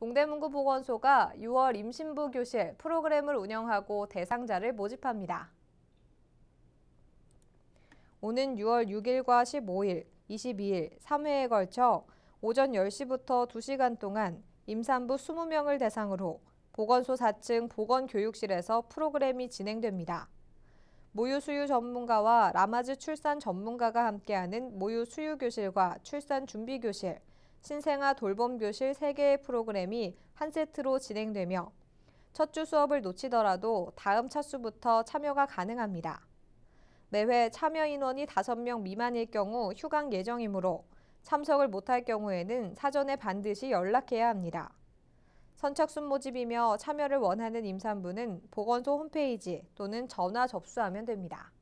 동대문구 보건소가 6월 임신부 교실 프로그램을 운영하고 대상자를 모집합니다. 오는 6월 6일과 15일, 22일 3회에 걸쳐 오전 10시부터 2시간 동안 임산부 20명을 대상으로 보건소 4층 보건교육실에서 프로그램이 진행됩니다. 모유수유 전문가와 라마즈 출산 전문가가 함께하는 모유수유교실과 출산준비교실, 신생아 돌봄교실 3개의 프로그램이 한 세트로 진행되며 첫 주 수업을 놓치더라도 다음 차수부터 참여가 가능합니다. 매회 참여 인원이 5명 미만일 경우 휴강 예정이므로 참석을 못할 경우에는 사전에 반드시 연락해야 합니다. 선착순 모집이며 참여를 원하는 임산부는 보건소 홈페이지 또는 전화 접수하면 됩니다.